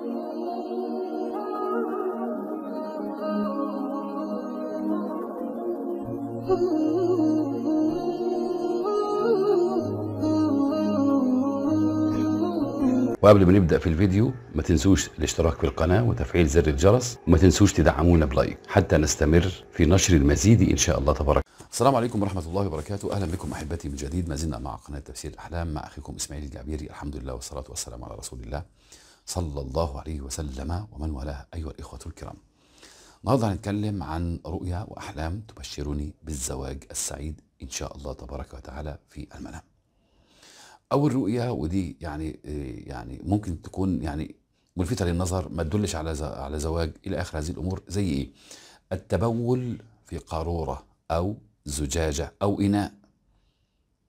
وقبل ما نبدا في الفيديو ما تنسوش الاشتراك في القناه وتفعيل زر الجرس وما تنسوش تدعمونا بلايك حتى نستمر في نشر المزيد ان شاء الله تبارك السلام عليكم ورحمه الله وبركاته اهلا بكم احبتي من جديد ما زلنا مع قناه تفسير الاحلام مع اخيكم اسماعيل الجعبيري الحمد لله والصلاه والسلام على رسول الله صلى الله عليه وسلم ومن والاه أيها الإخوة الكرام النهارده هنتكلم عن رؤيا وأحلام تبشرني بالزواج السعيد إن شاء الله تبارك وتعالى في المنام أول رؤيا ودي يعني آه، يعني ممكن تكون يعني ملفتة للنظر ما تدلش على على زواج إلى آخر هذه الأمور زي إيه؟ التبول في قارورة أو زجاجة أو إناء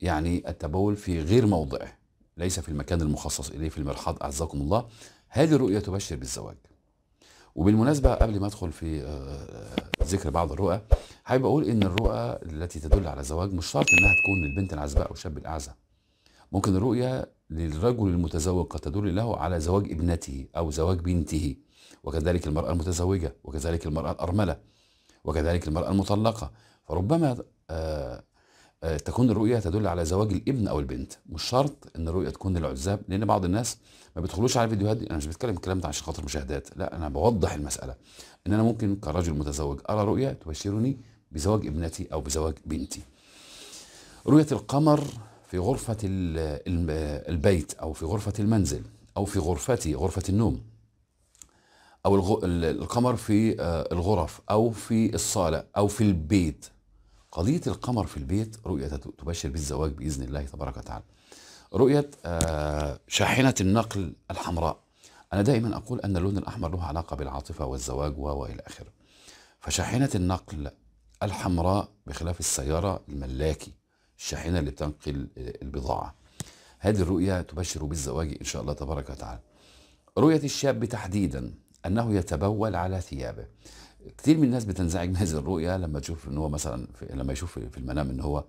يعني التبول في غير موضعه ليس في المكان المخصص إليه في المرحاض أعزكم الله هذه الرؤية تبشر بالزواج وبالمناسبة قبل ما أدخل في آه، آه، ذكر بعض الرؤى حابب أقول إن الرؤى التي تدل على زواج مش شرط إنها تكون للبنت العزباء أو الشاب الأعزى ممكن الرؤية للرجل المتزوج قد تدل له على زواج ابنته أو زواج بنته وكذلك المرأة المتزوجة وكذلك المرأة الأرملة وكذلك المرأة المطلقة فربما آه، آه، تكون الرؤيه تدل على زواج الابن او البنت مش شرط ان الرؤيه تكون للعزاب لان بعض الناس ما بيدخلوش على الفيديوهات دي انا مش بتكلم الكلام ده عشان خاطر مشاهدات لا انا بوضح المساله ان انا ممكن كرجل متزوج ارى رؤيه تبشرني بزواج ابنتي او بزواج بنتي رؤيه القمر في غرفه البيت او في غرفه المنزل او في غرفتي غرفه النوم او القمر في آه، الغرف او في الصاله او في البيت قضية القمر في البيت رؤية تبشر بالزواج بإذن الله تبارك وتعالى رؤية آه، شاحنة النقل الحمراء أنا دائما أقول أن اللون الأحمر له علاقة بالعاطفة والزواج وإلى آخره فشاحنة النقل الحمراء بخلاف السيارة الملاكي الشاحنة اللي بتنقل البضاعة هذه الرؤية تبشر بالزواج إن شاء الله تبارك وتعالى رؤية الشاب تحديدا أنه يتبول على ثيابه كثير من الناس بتنزعج من هذه الرؤيه لما تشوف ان هو مثلا في لما يشوف في المنام ان هو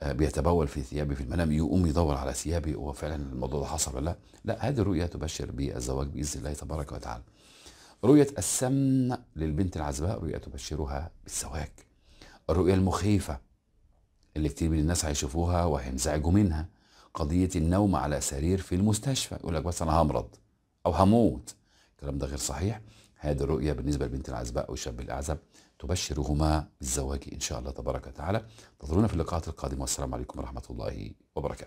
آه، بيتبول في ثيابه في المنام يقوم يدور على ثيابه هو فعلا الموضوع ده حصل ولا لا؟ لا هذه الرؤيه تبشر بالزواج باذن الله تبارك وتعالى. رؤيه السمن للبنت العزباء رؤيه تبشرها بالزواج. الرؤيه المخيفه اللي كتير من الناس هيشوفوها وهينزعجوا منها قضيه النوم على سرير في المستشفى يقول لك بس انا همرض او هموت الكلام ده غير صحيح هذه الرؤية بالنسبة لبنت العزباء والشاب الأعزب تبشرهما بالزواج إن شاء الله تبارك وتعالى انتظرونا في اللقاءات القادمة والسلام عليكم ورحمة الله وبركاته